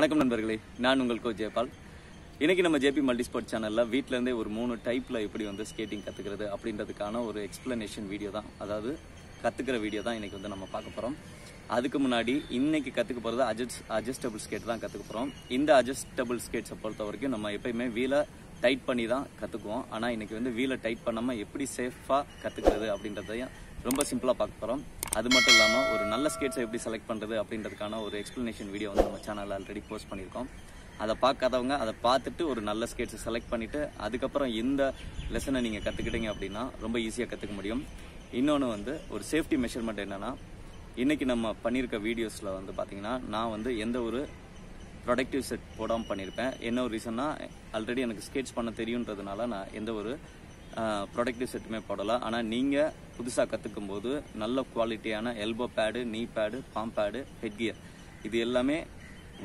வணக்கம் நண்பர்களே நான் உங்கள் கோ ஜெயபால் இன்றைக்கி நம்ம ஜேபி மல்டி ஸ்போர்ட் சேனலில் வீட்டிலேருந்தே ஒரு மூணு டைப்பில் எப்படி வந்து ஸ்கேட்டிங் கற்றுக்கிறது அப்படின்றதுக்கான ஒரு எக்ஸ்ப்ளனேஷன் வீடியோ தான் அதாவது கற்றுக்கிற வீடியோ தான் இன்றைக்கி வந்து நம்ம பார்க்க போகிறோம் அதுக்கு முன்னாடி இன்னைக்கு கற்றுக்க போகிறது அஜஸ்ட் அட்ஜஸ்டபிள் ஸ்கேட் தான் கற்றுக்க போகிறோம் இந்த அட்ஜஸ்டபிள் ஸ்கேட்ஸை பொறுத்த வரைக்கும் நம்ம எப்பயுமே வீலை டைட் பண்ணி தான் கற்றுக்குவோம் ஆனால் இன்றைக்கி வந்து வீலை டைட் பண்ணாமல் எப்படி சேஃபாக கற்றுக்கிறது அப்படின்றதையும் ரொம்ப சிம்பிளாக பார்க்க போகிறோம் அது மட்டும் இல்லாமல் ஒரு நல்ல ஸ்கேட்ஸை எப்படி செலக்ட் பண்ணுறது அப்படின்றதுக்கான ஒரு எக்ஸ்ப்ளனேஷன் வீடியோ வந்து நம்ம சேனலில் ஆல்ரெடி போஸ்ட் பண்ணியிருக்கோம் அதை பார்க்காதவங்க அதை பார்த்துட்டு ஒரு நல்ல ஸ்கேட்ஸை செலக்ட் பண்ணிவிட்டு அதுக்கப்புறம் இந்த லெசனை நீங்கள் கற்றுக்கிட்டீங்க அப்படின்னா ரொம்ப ஈஸியாக கற்றுக்க முடியும் இன்னொன்று வந்து ஒரு சேஃப்டி மெஷர்மெண்ட் என்னென்னா இன்றைக்கி நம்ம பண்ணியிருக்க வீடியோஸில் வந்து பார்த்திங்கன்னா நான் வந்து எந்த ஒரு ப்ரொடக்டிவ் செட் போடாமல் பண்ணியிருப்பேன் என்ன ஒரு ரீசன்னா ஆல்ரெடி எனக்கு ஸ்கேட்ஸ் பண்ண தெரியுன்றதுனால நான் எந்த ஒரு ப்ரொடக்டிவ் செட்டுமே போடலாம் ஆனால் நீங்கள் புதுசாக கற்றுக்கும் போது நல்ல குவாலிட்டியான elbow pad knee pad palm pad head gear இது எல்லாமே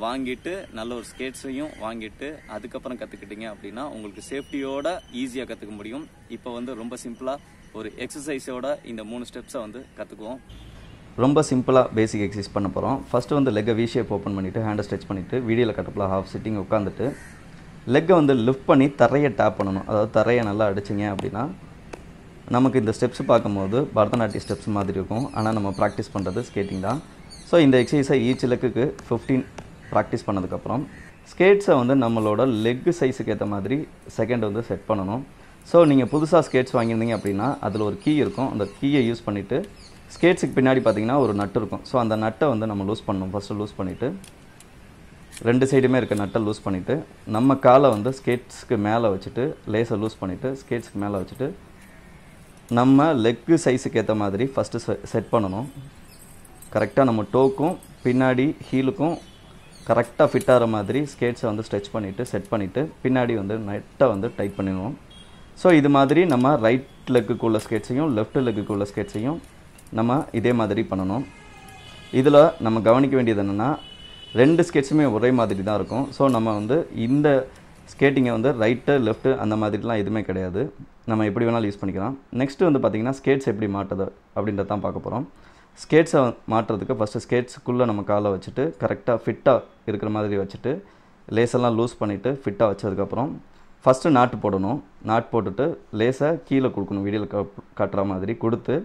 வாங்கிட்டு நல்ல ஒரு ஸ்கேட்ஸையும் வாங்கிட்டு அதுக்கப்புறம் கற்றுக்கிட்டீங்க அப்படின்னா உங்களுக்கு சேஃப்டியோட ஈஸியாக கற்றுக்க முடியும் இப்போ வந்து ரொம்ப சிம்பிளாக ஒரு எக்ஸசைஸோட இந்த மூணு ஸ்டெப்ஸை வந்து கற்றுக்குவோம் ரொம்ப சிம்பிளாக பேசிக் எக்ஸசைஸ் பண்ண போகிறோம் ஃபஸ்ட்டு வந்து லெக்கை வி ஓப்பன் பண்ணிவிட்டு ஹேண்டை ஸ்ட்ரெச் பண்ணிவிட்டு வீடியோவில் கட்டப்பில் ஹாஃப் சிட்டிங் உட்காந்துட்டு லெக்கை வந்து லிஃப்ட் பண்ணி தரையை டேப் பண்ணணும் அதாவது தரையை நல்லா அடிச்சிங்க அப்படின்னா நமக்கு இந்த ஸ்டெப்ஸ் பார்க்கும்போது பரதநாட்டிய ஸ்டெப்ஸ் மாதிரி இருக்கும் ஆனால் நம்ம ப்ராக்டிஸ் பண்ணுறது ஸ்கேட்டிங் தான் ஸோ இந்த எக்ஸசைஸை ஈச் லெக்குக்கு ஃபிஃப்டீன் ப்ராக்டிஸ் பண்ணதுக்கப்புறம் ஸ்கேட்ஸை வந்து நம்மளோட லெக் சைஸுக்கு ஏற்ற மாதிரி செகண்ட் வந்து செட் பண்ணணும் ஸோ நீங்கள் புதுசாக ஸ்கேட்ஸ் வாங்கியிருந்தீங்க அப்படின்னா அதில் ஒரு கீ இருக்கும் அந்த கீயை யூஸ் பண்ணிவிட்டு ஸ்கேட்ஸுக்கு பின்னாடி பார்த்தீங்கன்னா ஒரு நட்டு இருக்கும் ஸோ அந்த நட்டை வந்து நம்ம லூஸ் பண்ணணும் ஃபஸ்ட்டு லூஸ் பண்ணிவிட்டு ரெண்டு சைடுமே இருக்க நட்டை லூஸ் பண்ணிவிட்டு நம்ம காலை வந்து ஸ்கேட்ஸ்க்கு மேலே வச்சுட்டு லேஸை லூஸ் பண்ணிவிட்டு ஸ்கேட்ஸ்க்கு மேலே வச்சுட்டு நம்ம லெக்கு சைஸுக்கு ஏற்ற மாதிரி ஃபஸ்ட்டு செட் பண்ணணும் கரெக்டாக நம்ம டோக்கும் பின்னாடி ஹீலுக்கும் கரெக்டாக ஃபிட் ஆகிற மாதிரி ஸ்கேட்ஸை வந்து ஸ்ட்ரெச் பண்ணிவிட்டு செட் பண்ணிவிட்டு பின்னாடி வந்து நெட்டை வந்து டைட் பண்ணிடுவோம் ஸோ இது மாதிரி நம்ம ரைட் லெக்குக்குள்ள ஸ்கேட்ஸையும் லெஃப்ட் லெக்குக்குள்ள ஸ்கேட்ஸையும் நம்ம இதே மாதிரி பண்ணணும் இதில் நம்ம கவனிக்க வேண்டியது என்னென்னா ரெண்டு ஸ்கெட்சுமே ஒரே மாதிரி தான் இருக்கும் ஸோ நம்ம வந்து இந்த ஸ்கேட்டிங்கை வந்து ரைட்டு லெஃப்ட்டு அந்த மாதிரிலாம் எதுவுமே கிடையாது நம்ம எப்படி வேணாலும் யூஸ் பண்ணிக்கலாம் நெக்ஸ்ட்டு வந்து பார்த்திங்கன்னா ஸ்கேட்ஸ் எப்படி மாட்டுது அப்படின்றத தான் பார்க்க போகிறோம் ஸ்கேட்ஸை மாட்டுறதுக்கு ஃபஸ்ட்டு ஸ்கேட்ஸுக்குள்ளே நம்ம காலை வச்சுட்டு கரெக்டாக ஃபிட்டாக இருக்கிற மாதிரி வச்சுட்டு லேஸெல்லாம் லூஸ் பண்ணிவிட்டு ஃபிட்டாக வச்சதுக்கப்புறம் ஃபஸ்ட்டு நாட்டு போடணும் நாட் போட்டுட்டு லேஸை கீழே கொடுக்கணும் வீடியோவில் காட்டுற மாதிரி கொடுத்து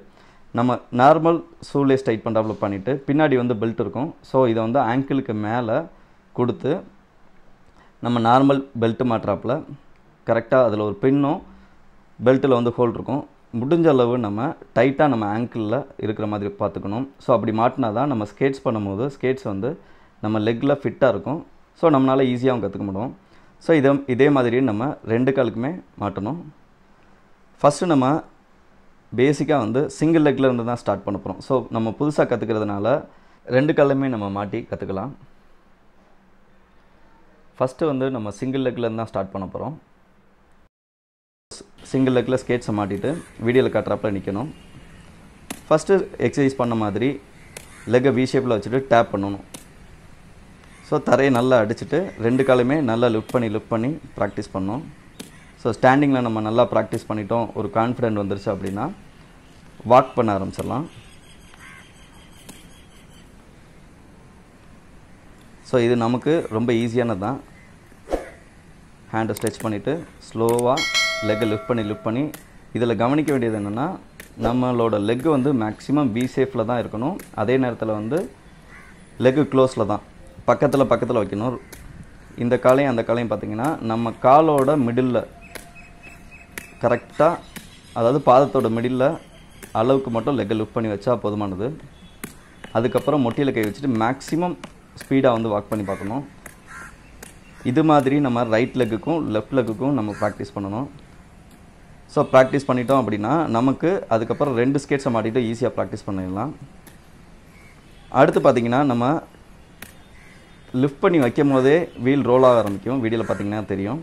நம்ம நார்மல் ஷூலேஸ் டைட் பண்ணுறாப்புல பண்ணிவிட்டு பின்னாடி வந்து பெல்ட் இருக்கும் ஸோ இதை வந்து ஆங்கிளுக்கு மேலே கொடுத்து நம்ம நார்மல் பெல்ட்டு மாட்டுறாப்பில் கரெக்டாக அதில் ஒரு பின்னும் பெல்ட்டில் வந்து ஹோல் இருக்கும் முடிஞ்ச அளவு நம்ம டைட்டாக நம்ம ஆங்கிளில் இருக்கிற மாதிரி பார்த்துக்கணும் ஸோ அப்படி மாட்டினா தான் நம்ம ஸ்கேட்ஸ் பண்ணும்போது ஸ்கேட்ஸ் வந்து நம்ம லெக்கில் ஃபிட்டாக இருக்கும் ஸோ நம்மளால் ஈஸியாகவும் கற்றுக்க முடியும் ஸோ இதை இதே மாதிரி நம்ம ரெண்டு காலுக்குமே மாட்டணும் ஃபஸ்ட்டு நம்ம பேசிக்காக வந்து சிங்கிள் லெக்கில் இருந்து தான் ஸ்டார்ட் பண்ண போகிறோம் ஸோ நம்ம புதுசாக கற்றுக்கிறதுனால ரெண்டு காலமே நம்ம மாட்டி கற்றுக்கலாம் ஃபஸ்ட்டு வந்து நம்ம சிங்கிள் லெக்கில் தான் ஸ்டார்ட் பண்ண போகிறோம் சிங்கிள் லெக்கில் ஸ்கேட்ஸை மாட்டிட்டு வீடியோவில் காட்டுறப்பில் நிற்கணும் ஃபஸ்ட்டு எக்ஸசைஸ் பண்ண மாதிரி லெக்கை வி ஷேப்பில் வச்சுட்டு டேப் பண்ணணும் ஸோ தரையை நல்லா அடிச்சுட்டு ரெண்டு காலையுமே நல்லா லிஃப்ட் பண்ணி லிஃப்ட் பண்ணி ப்ராக்டிஸ் பண்ணோம் ஸோ ஸ்டாண்டிங்கில் நம்ம நல்லா ப்ராக்டிஸ் பண்ணிட்டோம் ஒரு கான்ஃபிடென்ட் வந்துருச்சு அப்படின்னா வாக் பண்ண ஆரம்பிச்சிடலாம் ஸோ இது நமக்கு ரொம்ப ஈஸியானது தான் ஹேண்டை ஸ்ட்ரெச் பண்ணிவிட்டு ஸ்லோவாக லெக்கை லிஃப்ட் பண்ணி லிஃப்ட் பண்ணி இதில் கவனிக்க வேண்டியது என்னென்னா நம்மளோட லெக் வந்து மேக்ஸிமம் பி சேஃபில் தான் இருக்கணும் அதே நேரத்தில் வந்து லெக்கு க்ளோஸில் தான் பக்கத்தில் பக்கத்தில் வைக்கணும் இந்த காலையும் அந்த காலையும் பார்த்திங்கன்னா நம்ம காலோட மிடில் கரெக்டாக அதாவது பாதத்தோட மிடில் அளவுக்கு மட்டும் லெக்கை லிஃப்ட் பண்ணி வச்சா போதுமானது அதுக்கப்புறம் மொட்டியில் கை வச்சுட்டு மேக்ஸிமம் ஸ்பீடாக வந்து வாக் பண்ணி பார்க்கணும் இது மாதிரி நம்ம ரைட் லெக்குக்கும் லெஃப்ட் லெக்குக்கும் நம்ம ப்ராக்டிஸ் பண்ணணும் ஸோ ப்ராக்டிஸ் பண்ணிட்டோம் அப்படின்னா நமக்கு அதுக்கப்புறம் ரெண்டு ஸ்கேட்ஸை மாட்டிட்டு ஈஸியாக ப்ராக்டிஸ் பண்ணிடலாம் அடுத்து பார்த்திங்கன்னா நம்ம லிஃப்ட் பண்ணி வைக்கும் போதே வீல் ரோல் ஆக ஆரம்பிக்கும் வீடியோவில் பார்த்திங்கன்னா தெரியும்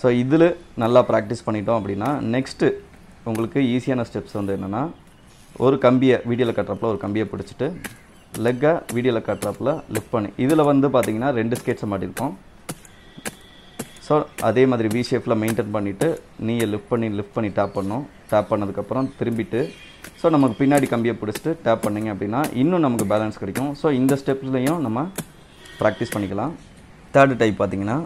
ஸோ இதில் நல்லா ப்ராக்டிஸ் பண்ணிட்டோம் அப்படின்னா நெக்ஸ்ட்டு உங்களுக்கு ஈஸியான ஸ்டெப்ஸ் வந்து என்னென்னா ஒரு கம்பியை வீடியோவில் கட்டுறப்பல ஒரு கம்பியை பிடிச்சிட்டு லெக்கை வீடியோவில் காட்டுறாப்பில் லிஃப்ட் பண்ணி இதில் வந்து பார்த்திங்கன்னா ரெண்டு ஸ்கேட்ஸை மாட்டியிருக்கோம் ஸோ அதே மாதிரி வி ஷேஃபில் மெயின்டைன் பண்ணிவிட்டு நீயை லிஃப்ட் பண்ணி லிஃப்ட் பண்ணி டேப் பண்ணோம் டேப் பண்ணதுக்கப்புறம் திரும்பிட்டு ஸோ நமக்கு பின்னாடி கம்பியை பிடிச்சிட்டு டேப் பண்ணிங்க அப்படின்னா இன்னும் நமக்கு பேலன்ஸ் கிடைக்கும் ஸோ இந்த ஸ்டெப்ஸ்லையும் நம்ம ப்ராக்டிஸ் பண்ணிக்கலாம் தேர்டு டைப் பார்த்தீங்கன்னா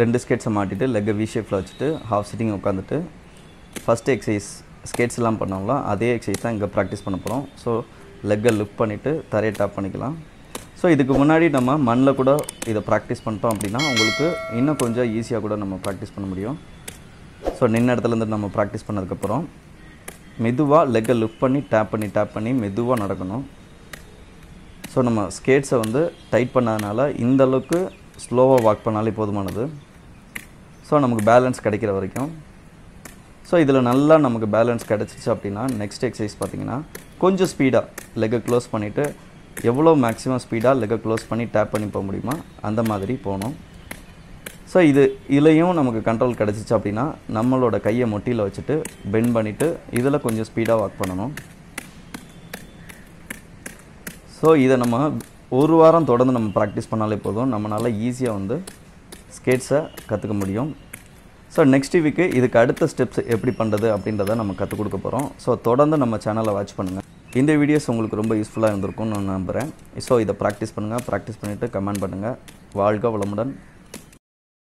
ரெண்டு ஸ்கேட்ஸை மாட்டிட்டு லெக்கை வி ஷேஃபில் வச்சுட்டு ஹாஃப் சிட்டிங் உட்காந்துட்டு ஃபஸ்ட்டு எக்ஸசைஸ் ஸ்கேட்ஸ் எல்லாம் பண்ணோம்ல அதே எக்ஸசைஸ் தான் இங்கே ப்ராக்டிஸ் பண்ண போகிறோம் ஸோ லெக்கை லிஃப்ட் பண்ணிவிட்டு தரையை டேப் பண்ணிக்கலாம் ஸோ இதுக்கு முன்னாடி நம்ம மண்ணில் கூட இதை ப்ராக்டிஸ் பண்ணிட்டோம் அப்படின்னா உங்களுக்கு இன்னும் கொஞ்சம் ஈஸியாக கூட நம்ம ப்ராக்டிஸ் பண்ண முடியும் ஸோ நின்ன இடத்துலேருந்து நம்ம ப்ராக்டிஸ் பண்ணதுக்கப்புறம் மெதுவாக லெக்கை லிஃப்ட் பண்ணி டேப் பண்ணி டேப் பண்ணி மெதுவாக நடக்கணும் ஸோ நம்ம ஸ்கேட்ஸை வந்து டைட் இந்த அளவுக்கு ஸ்லோவாக வாக் பண்ணாலே போதுமானது ஸோ நமக்கு பேலன்ஸ் கிடைக்கிற வரைக்கும் ஸோ இதில் நல்லா நமக்கு பேலன்ஸ் கிடச்சிச்சு அப்படின்னா நெக்ஸ்ட் எக்ஸசைஸ் பார்த்திங்கன்னா கொஞ்சம் ஸ்பீடாக லெக்கை க்ளோஸ் பண்ணிவிட்டு எவ்வளோ மேக்ஸிமம் ஸ்பீடாக லெக்கை க்ளோஸ் பண்ணி டேப் பண்ணி போக முடியுமா அந்த மாதிரி போகணும் ஸோ இது இதுலேயும் நமக்கு கண்ட்ரோல் கிடச்சிச்சு அப்படின்னா நம்மளோட கையை மொட்டியில் வச்சுட்டு பெண்ட் பண்ணிவிட்டு இதில் கொஞ்சம் ஸ்பீடாக ஒர்க் பண்ணணும் ஸோ இதை நம்ம ஒரு வாரம் தொடர்ந்து நம்ம ப்ராக்டிஸ் பண்ணாலே போதும் நம்மளால் ஈஸியாக வந்து ஸ்கேட்ஸை கற்றுக்க முடியும் ஸோ நெக்ஸ்ட் வீக்கு இதுக்கு அடுத்த ஸ்டெப்ஸ் எப்படி பண்ணுறது அப்படின்றத நம்ம கற்றுக் கொடுக்க போகிறோம் ஸோ தொடர்ந்து நம்ம சேனலை வாட்ச் பண்ணுங்கள் இந்த வீடியோஸ் உங்களுக்கு ரொம்ப யூஸ்ஃபுல்லாக இருந்திருக்கும்னு நான் நம்புகிறேன் ஸோ இதை ப்ராக்டிஸ் பண்ணுங்கள் ப்ராக்டிஸ் பண்ணிவிட்டு கமெண்ட் பண்ணுங்கள் வாழ்க வளமுடன்